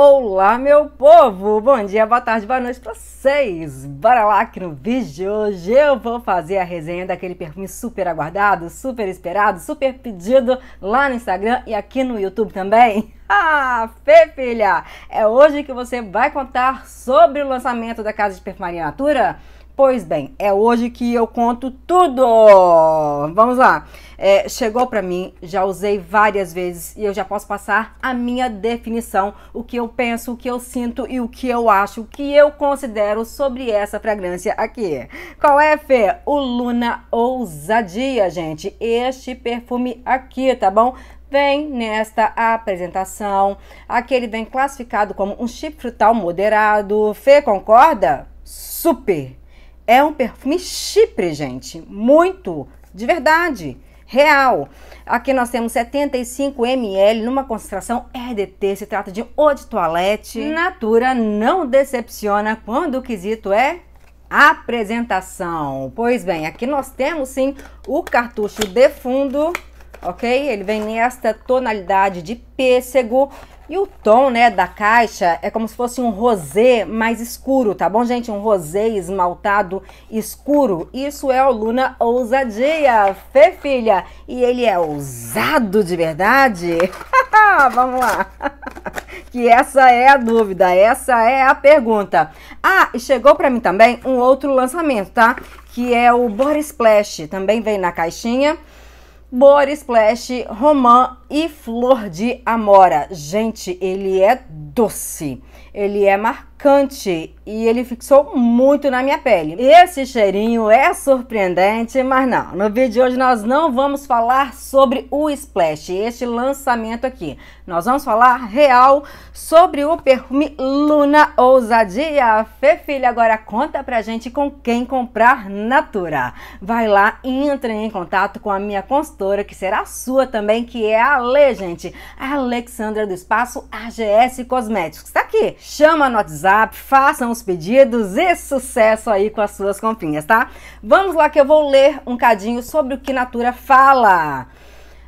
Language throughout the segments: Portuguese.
Olá, meu povo! Bom dia, boa tarde, boa noite pra vocês! Bora lá que no vídeo de hoje eu vou fazer a resenha daquele perfume super aguardado, super esperado, super pedido lá no Instagram e aqui no YouTube também. Ah, Fê, filha! É hoje que você vai contar sobre o lançamento da Casa de Perfumaria Natura? Pois bem, é hoje que eu conto tudo! Vamos lá! É, chegou para mim, já usei várias vezes e eu já posso passar a minha definição, o que eu penso, o que eu sinto e o que eu acho, o que eu considero sobre essa fragrância aqui. Qual é, Fê? O Luna Ousadia, gente. Este perfume aqui, tá bom? vem nesta apresentação. Aqui ele vem classificado como um chip frutal moderado. Fê, concorda? Super! É um perfume chipre, gente. Muito, de verdade, real. Aqui nós temos 75 ml numa concentração RDT. Se trata de eau de toilette. Natura não decepciona quando o quesito é apresentação. Pois bem, aqui nós temos sim o cartucho de fundo, ok? Ele vem nesta tonalidade de pêssego. E o tom, né, da caixa é como se fosse um rosé mais escuro, tá bom, gente? Um rosé esmaltado escuro. Isso é o Luna Ousadia, Fê filha. E ele é ousado de verdade? Vamos lá. que essa é a dúvida, essa é a pergunta. Ah, e chegou para mim também um outro lançamento, tá? Que é o Body Splash, também vem na caixinha Bore Splash, Romã e Flor de Amora. Gente, ele é doce, ele é marcado marcante e ele fixou muito na minha pele. Esse cheirinho é surpreendente, mas não. No vídeo de hoje nós não vamos falar sobre o Splash, este lançamento aqui. Nós vamos falar real sobre o perfume Luna Ousadia. Fê filha, agora conta pra gente com quem comprar Natura. Vai lá e entre em contato com a minha consultora, que será sua também, que é a Ale, gente. A Alexandra do Espaço AGS Cosméticos. Tá aqui. Chama no WhatsApp WhatsApp, façam os pedidos e sucesso aí com as suas comprinhas, tá? Vamos lá que eu vou ler um cadinho sobre o que Natura fala.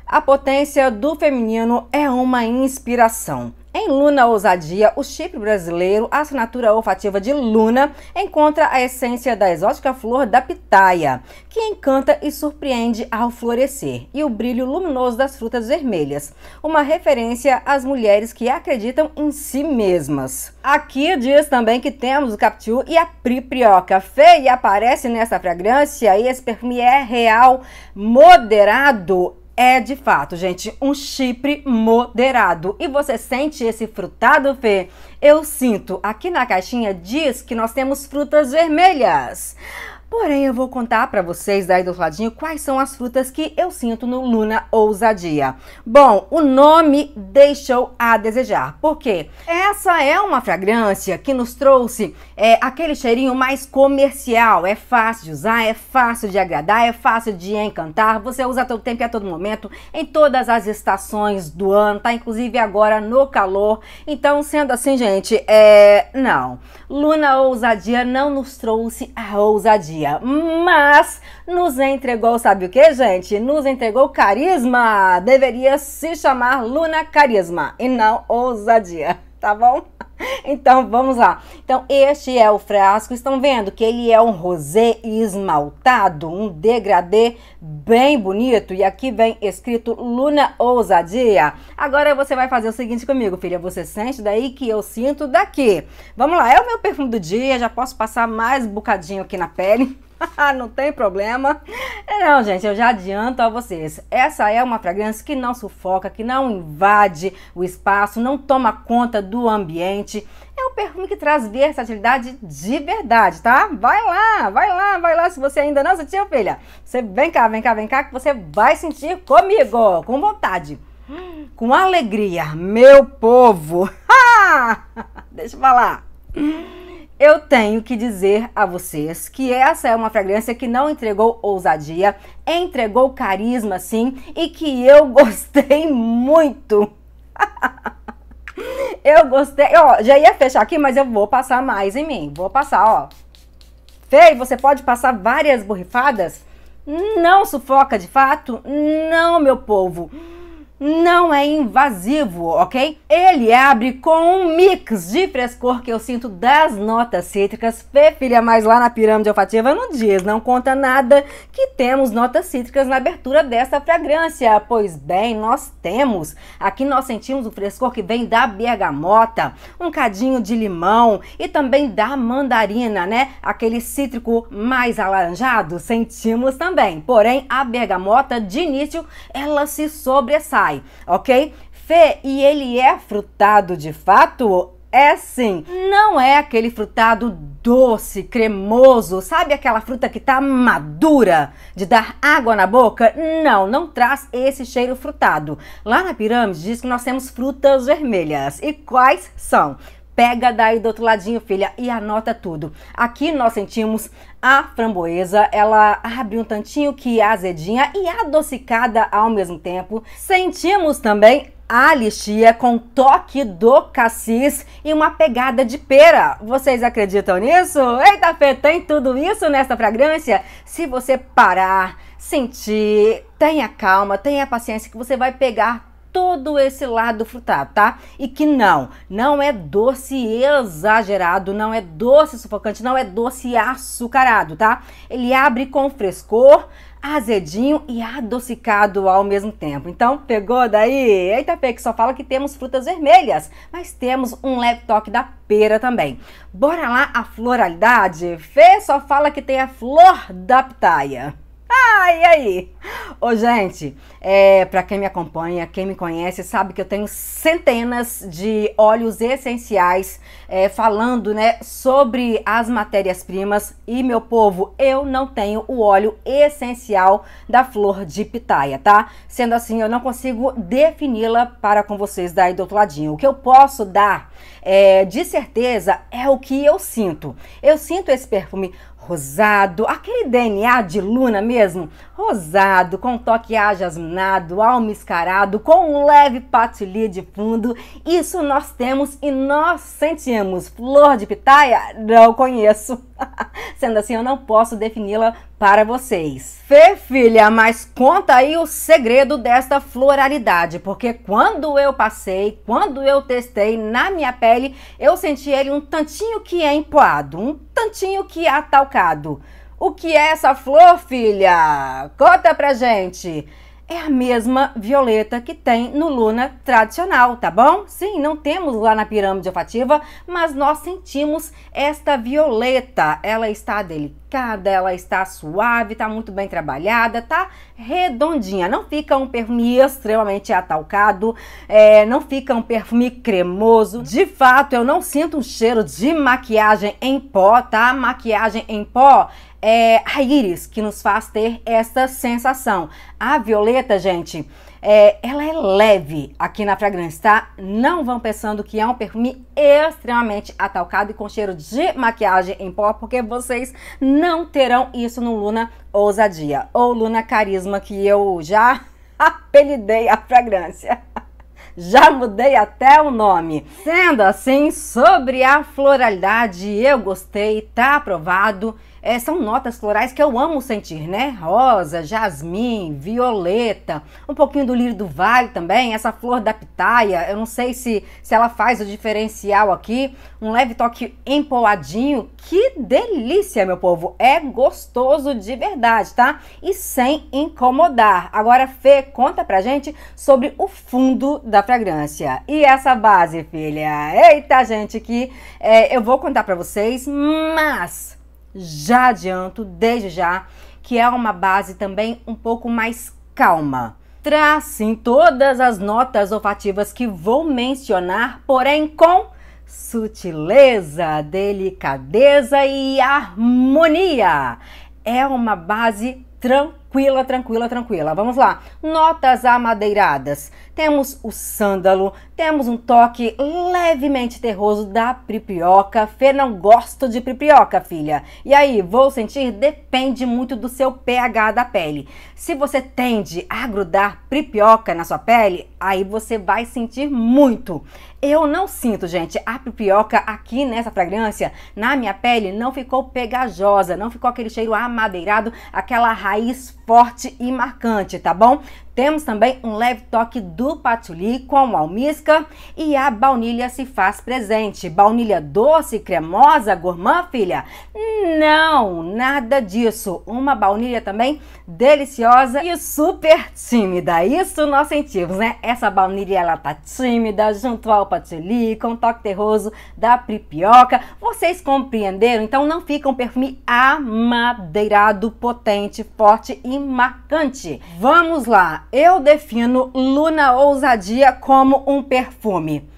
A potência do feminino é uma inspiração. Em Luna Ousadia, o chip brasileiro, a assinatura olfativa de Luna, encontra a essência da exótica flor da pitaia, que encanta e surpreende ao florescer, e o brilho luminoso das frutas vermelhas, uma referência às mulheres que acreditam em si mesmas. Aqui diz também que temos o captiu e a priprioca. Feia aparece nessa fragrância e esse perfume é real, moderado, é de fato, gente, um chipre moderado. E você sente esse frutado, Fê? Eu sinto. Aqui na caixinha diz que nós temos frutas vermelhas. Porém, eu vou contar para vocês daí do ladinho quais são as frutas que eu sinto no Luna Ousadia. Bom, o nome deixou a desejar, porque essa é uma fragrância que nos trouxe é, aquele cheirinho mais comercial. É fácil de usar, é fácil de agradar, é fácil de encantar. Você usa a todo tempo e a todo momento, em todas as estações do ano, tá? Inclusive agora no calor. Então, sendo assim, gente, é. Não. Luna Ousadia não nos trouxe a ousadia, mas nos entregou, sabe o que, gente? Nos entregou carisma. Deveria se chamar Luna Carisma e não ousadia. tá bom? Então vamos lá. Então este é o frasco. Estão vendo que ele é um rosé esmaltado, um degradê bem bonito. E aqui vem escrito Luna Ousadia. Agora você vai fazer o seguinte comigo, filha. Você sente daí que eu sinto daqui. Vamos lá. É o meu perfume do dia. Já posso passar mais um bocadinho aqui na pele. não tem problema. Não, gente, eu já adianto a vocês. Essa é uma fragrância que não sufoca, que não invade o espaço, não toma conta do ambiente. É um perfume que traz versatilidade de verdade, tá? Vai lá, vai lá, vai lá. Se você ainda não sentiu, filha, você vem cá, vem cá, vem cá, que você vai sentir comigo, com vontade, com alegria, meu povo. Deixa eu falar eu tenho que dizer a vocês que essa é uma fragrância que não entregou ousadia, entregou carisma sim e que eu gostei muito. eu gostei, ó, já ia fechar aqui, mas eu vou passar mais em mim. Vou passar, ó. Fei, você pode passar várias borrifadas? Não sufoca de fato? Não, meu povo não é invasivo, ok? Ele abre com um mix de frescor que eu sinto das notas cítricas. Fê, filha, mas lá na pirâmide olfativa não diz, não conta nada que temos notas cítricas na abertura dessa fragrância. Pois bem, nós temos. Aqui nós sentimos o frescor que vem da bergamota, um cadinho de limão e também da mandarina, né? Aquele cítrico mais alaranjado sentimos também. Porém, a bergamota de início ela se sobressai pai, ok? Fê, e ele é frutado de fato? É sim, não é aquele frutado doce, cremoso, sabe aquela fruta que tá madura, de dar água na boca? Não, não traz esse cheiro frutado. Lá na pirâmide diz que nós temos frutas vermelhas. E quais são? Pega daí do outro ladinho, filha, e anota tudo. Aqui nós sentimos a framboesa, ela abre um tantinho que é azedinha e adocicada ao mesmo tempo. Sentimos também a lixia com toque do cassis e uma pegada de pera. Vocês acreditam nisso? Eita, Fê, tem tudo isso nessa fragrância? Se você parar, sentir, tenha calma, tenha paciência que você vai pegar todo esse lado frutado, tá? E que não, não é doce exagerado, não é doce sufocante, não é doce açucarado, tá? Ele abre com frescor, azedinho e adocicado ao mesmo tempo. Então, pegou daí? Eita, Pê, que só fala que temos frutas vermelhas, mas temos um leve toque da pera também. Bora lá a floralidade? Fê só fala que tem a flor da pitaia ah, e aí? Ô, gente, é, para quem me acompanha, quem me conhece, sabe que eu tenho centenas de óleos essenciais é, falando, né, sobre as matérias-primas. E, meu povo, eu não tenho o óleo essencial da flor de pitaia, tá? Sendo assim, eu não consigo defini-la para com vocês daí do outro ladinho. O que eu posso dar, é, de certeza, é o que eu sinto. Eu sinto esse perfume rosado, aquele DNA de Luna mesmo, rosado, com toque ajasminado, almiscarado, com um leve patili de fundo, isso nós temos e nós sentimos. Flor de pitaia? Não conheço. Sendo assim, eu não posso defini-la para vocês. Fê, filha, mas conta aí o segredo desta floralidade, porque quando eu passei, quando eu testei na minha pele, eu senti ele um tantinho que é empoado, um tantinho que há talcado. O que é essa flor, filha? Conta pra gente! É a mesma violeta que tem no Luna tradicional, tá bom? Sim, não temos lá na pirâmide olfativa, mas nós sentimos esta violeta. Ela está delicada delicada, ela está suave, está muito bem trabalhada, está redondinha. Não fica um perfume extremamente atalcado, é, não fica um perfume cremoso. De fato, eu não sinto um cheiro de maquiagem em pó, tá? Maquiagem em pó é a íris que nos faz ter essa sensação. A violeta, gente, é, ela é leve aqui na fragrância, tá? Não vão pensando que é um perfume extremamente atalcado e com cheiro de maquiagem em pó, porque vocês não terão isso no Luna Ousadia ou Luna Carisma, que eu já apelidei a fragrância já mudei até o nome. Sendo assim, sobre a floralidade, eu gostei, tá aprovado é, são notas florais que eu amo sentir, né? Rosa, jasmim, violeta, um pouquinho do lírio do vale também, essa flor da pitaia, eu não sei se, se ela faz o diferencial aqui, um leve toque empoadinho, que delícia, meu povo, é gostoso de verdade, tá? E sem incomodar. Agora, Fê, conta pra gente sobre o fundo da fragrância. E essa base, filha? Eita, gente, que é, eu vou contar pra vocês, mas já adianto desde já que é uma base também um pouco mais calma. Traz sim todas as notas olfativas que vou mencionar, porém com sutileza, delicadeza e harmonia. É uma base tranquila, tranquila, tranquila. Vamos lá. Notas amadeiradas temos o sândalo, temos um toque levemente terroso da pripioca. Fê, não gosto de pripioca, filha. E aí, vou sentir? Depende muito do seu pH da pele. Se você tende a grudar pripioca na sua pele, aí você vai sentir muito. Eu não sinto, gente, a pipioca aqui nessa fragrância, na minha pele, não ficou pegajosa, não ficou aquele cheiro amadeirado, aquela raiz forte e marcante, tá bom? Temos também um leve toque do patchouli com almisca e a baunilha se faz presente. Baunilha doce, cremosa, gourmand, filha? Não, nada disso. Uma baunilha também deliciosa e super tímida. Isso nós sentimos, né? Essa baunilha ela tá tímida, junto ao patchouli, com um toque terroso da pripioca. Vocês compreenderam? Então não fica um perfume amadeirado, potente, forte e marcante. Vamos lá eu defino Luna Ousadia como um perfume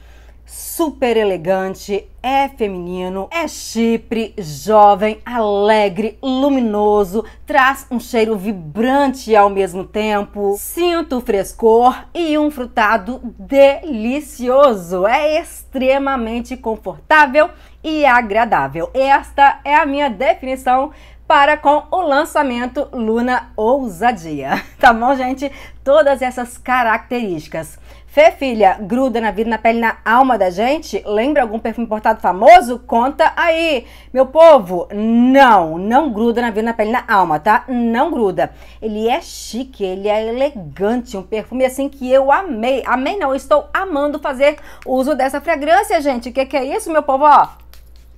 super elegante, é feminino, é chipre, jovem, alegre, luminoso, traz um cheiro vibrante ao mesmo tempo, sinto frescor e um frutado delicioso. É extremamente confortável e agradável. Esta é a minha definição para com o lançamento Luna Ousadia. Tá bom, gente? Todas essas características. Fé, filha, gruda na vida, na pele, na alma da gente? Lembra algum perfume importado famoso? Conta aí! Meu povo, não, não gruda na vida, na pele, na alma, tá? Não gruda. Ele é chique, ele é elegante, um perfume assim que eu amei. Amei não, estou amando fazer uso dessa fragrância, gente. O que, que é isso, meu povo? Ó,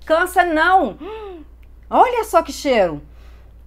cansa não! Hum Olha só que cheiro!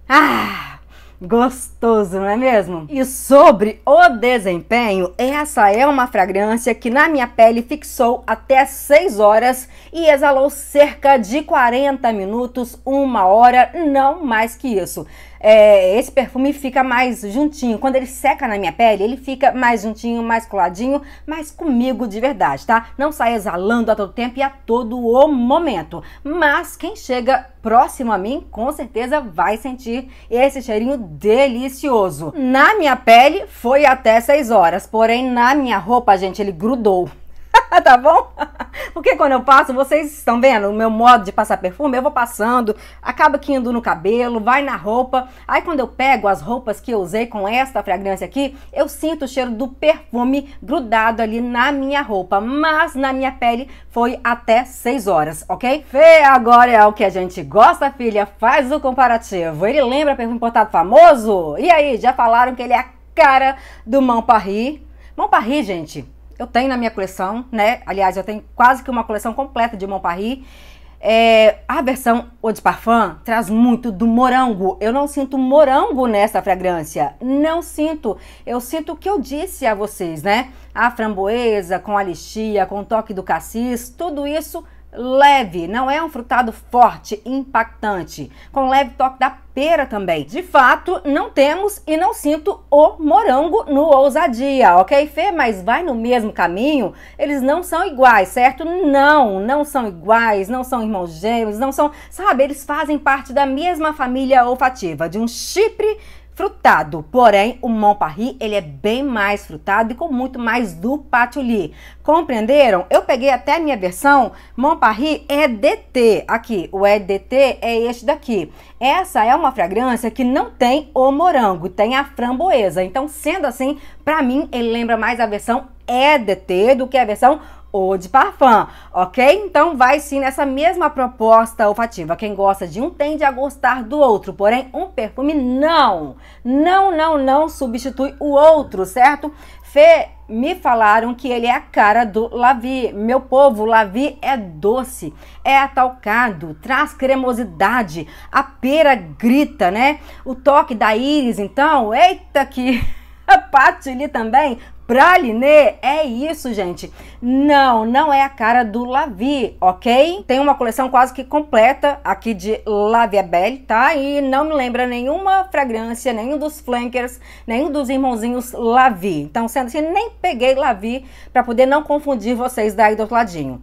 Ah! Gostoso, não é mesmo? E sobre o desempenho, essa é uma fragrância que na minha pele fixou até 6 horas e exalou cerca de 40 minutos, uma hora, não mais que isso é, esse perfume fica mais juntinho. Quando ele seca na minha pele, ele fica mais juntinho, mais coladinho, mais comigo de verdade, tá? Não sai exalando a todo tempo e a todo o momento. Mas quem chega próximo a mim, com certeza vai sentir esse cheirinho delicioso. Na minha pele foi até 6 horas, porém na minha roupa, gente, ele grudou. tá bom? Porque quando eu passo, vocês estão vendo o meu modo de passar perfume, eu vou passando, acaba que indo no cabelo, vai na roupa. Aí quando eu pego as roupas que eu usei com esta fragrância aqui, eu sinto o cheiro do perfume grudado ali na minha roupa, mas na minha pele foi até 6 horas, ok? Fê, agora é o que a gente gosta, filha, faz o comparativo. Ele lembra perfume importado famoso? E aí, já falaram que ele é a cara do Mão Parri? Mão gente, eu tenho na minha coleção, né? Aliás, eu tenho quase que uma coleção completa de Montparnasse. É, a versão Eau de Parfum traz muito do morango. Eu não sinto morango nessa fragrância. Não sinto. Eu sinto o que eu disse a vocês, né? A framboesa, com a lixia, com o toque do cassis, tudo isso leve. Não é um frutado forte, impactante. Com leve toque da também. De fato, não temos e não sinto o morango no ousadia, ok, Fê? Mas vai no mesmo caminho? Eles não são iguais, certo? Não, não são iguais, não são irmãos gêmeos, não são, sabe, eles fazem parte da mesma família olfativa, de um chipre frutado. Porém, o Montparnasse ele é bem mais frutado e com muito mais do patchouli. Compreenderam? Eu peguei até a minha versão Montparnasse EDT. É Aqui, o EDT é este daqui. Essa é uma fragrância que não tem o morango, tem a framboesa. Então, sendo assim, para mim ele lembra mais a versão EDT do que a versão ou de parfum, ok? Então vai sim nessa mesma proposta olfativa. Quem gosta de um tende a gostar do outro, porém um perfume não, não, não, não substitui o outro, certo? Fê, me falaram que ele é a cara do Lavi. Meu povo, Lavi é doce, é atalcado, traz cremosidade, a pera grita, né? O toque da íris, então, eita que... A Patili também pra Aline. É isso, gente. Não, não é a cara do Lavi, ok? Tem uma coleção quase que completa aqui de Laviabelle, tá? E não me lembra nenhuma fragrância, nenhum dos flankers, nenhum dos irmãozinhos Lavi. Então, sendo assim, nem peguei Lavi para poder não confundir vocês daí do outro ladinho.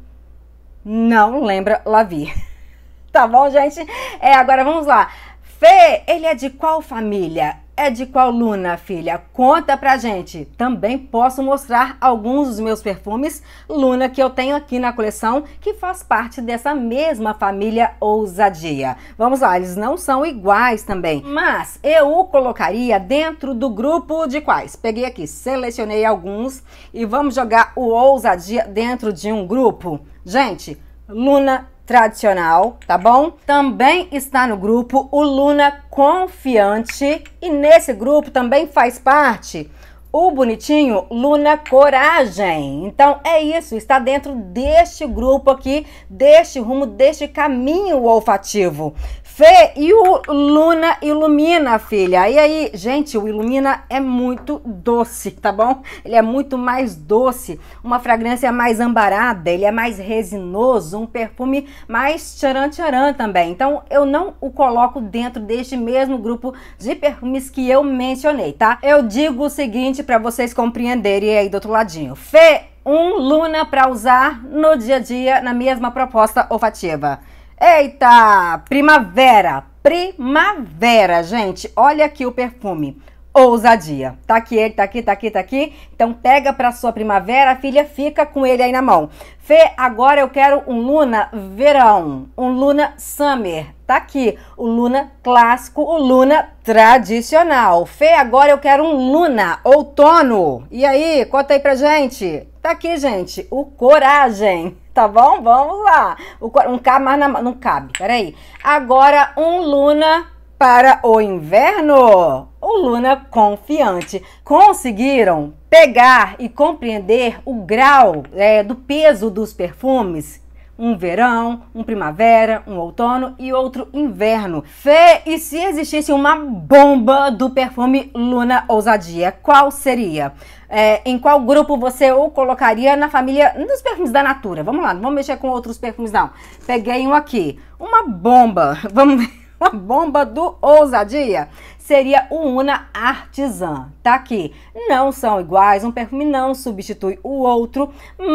Não lembra Lavi. tá bom, gente? É, agora vamos lá. Fê, ele é de qual família? é de qual Luna, filha? Conta pra gente. Também posso mostrar alguns dos meus perfumes Luna que eu tenho aqui na coleção, que faz parte dessa mesma família ousadia. Vamos lá, eles não são iguais também, mas eu o colocaria dentro do grupo de quais? Peguei aqui, selecionei alguns e vamos jogar o ousadia dentro de um grupo. Gente, Luna tradicional, tá bom? Também está no grupo o Luna Confiante e nesse grupo também faz parte o bonitinho Luna Coragem. Então é isso, está dentro deste grupo aqui, deste rumo, deste caminho olfativo. Fê, e o Luna Ilumina, filha? E aí, gente, o Ilumina é muito doce, tá bom? Ele é muito mais doce, uma fragrância mais ambarada, ele é mais resinoso, um perfume mais tcharam-tcharam também. Então, eu não o coloco dentro deste mesmo grupo de perfumes que eu mencionei, tá? Eu digo o seguinte para vocês compreenderem aí do outro ladinho. Fê, um Luna para usar no dia a dia na mesma proposta olfativa. Eita, primavera, primavera, gente. Olha aqui o perfume. Ousadia. Tá aqui ele, tá aqui, tá aqui, tá aqui. Então pega pra sua primavera, a filha, fica com ele aí na mão. Fê, agora eu quero um Luna verão, um Luna summer. Tá aqui, o Luna clássico, o Luna tradicional. Fê, agora eu quero um Luna outono. E aí, conta aí pra gente. Tá aqui, gente, o Coragem tá bom? Vamos lá. O, um K mais na, não cabe, peraí. Agora um Luna para o inverno. O Luna confiante. Conseguiram pegar e compreender o grau é, do peso dos perfumes um verão, um primavera, um outono e outro inverno. Fê, e se existisse uma bomba do perfume Luna Ousadia, qual seria? É, em qual grupo você o colocaria na família dos perfumes da Natura? Vamos lá, não vamos mexer com outros perfumes não. Peguei um aqui, uma bomba, vamos ver, uma bomba do Ousadia seria o Una Artisan. Tá aqui. Não são iguais, um perfume não substitui o outro,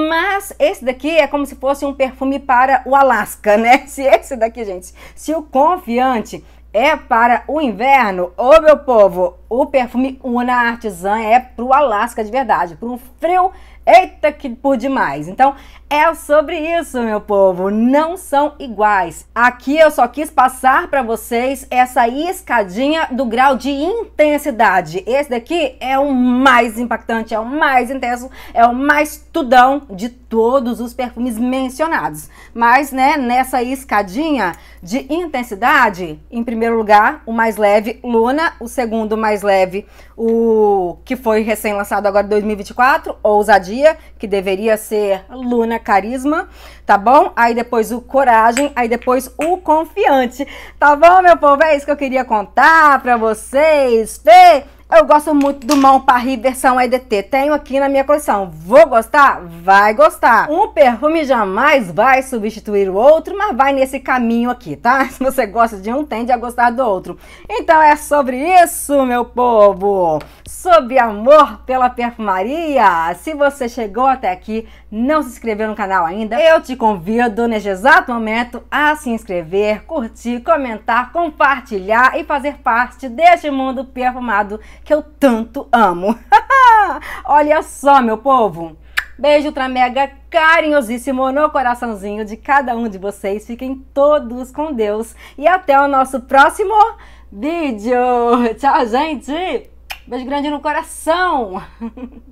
mas esse daqui é como se fosse um perfume para o Alasca, né? Se esse daqui, gente, se o Confiante é para o inverno, ô meu povo, o perfume Una Artisan é para o Alasca de verdade, para um frio, eita que por demais. Então, é sobre isso, meu povo. Não são iguais. Aqui eu só quis passar para vocês essa escadinha do grau de intensidade. Esse daqui é o mais impactante, é o mais intenso, é o mais tudão de todos os perfumes mencionados. Mas, né, nessa escadinha de intensidade, em primeiro lugar, o mais leve, Luna. O segundo mais leve, o que foi recém-lançado agora 2024, Ousadia, que deveria ser Luna carisma, tá bom? Aí depois o coragem, aí depois o confiante, tá bom, meu povo? É isso que eu queria contar pra vocês. Fê, eu gosto muito do Mão Parry versão EDT. Tenho aqui na minha coleção. Vou gostar? Vai gostar. Um perfume jamais vai substituir o outro, mas vai nesse caminho aqui, tá? Se você gosta de um, tende a gostar do outro. Então é sobre isso, meu povo sobre amor pela perfumaria. Se você chegou até aqui, não se inscreveu no canal ainda, eu te convido neste exato momento a se inscrever, curtir, comentar, compartilhar e fazer parte deste mundo perfumado que eu tanto amo. Olha só, meu povo. Beijo ultra mega carinhosíssimo no coraçãozinho de cada um de vocês. Fiquem todos com Deus e até o nosso próximo vídeo. Tchau, gente! Beijo grande no coração!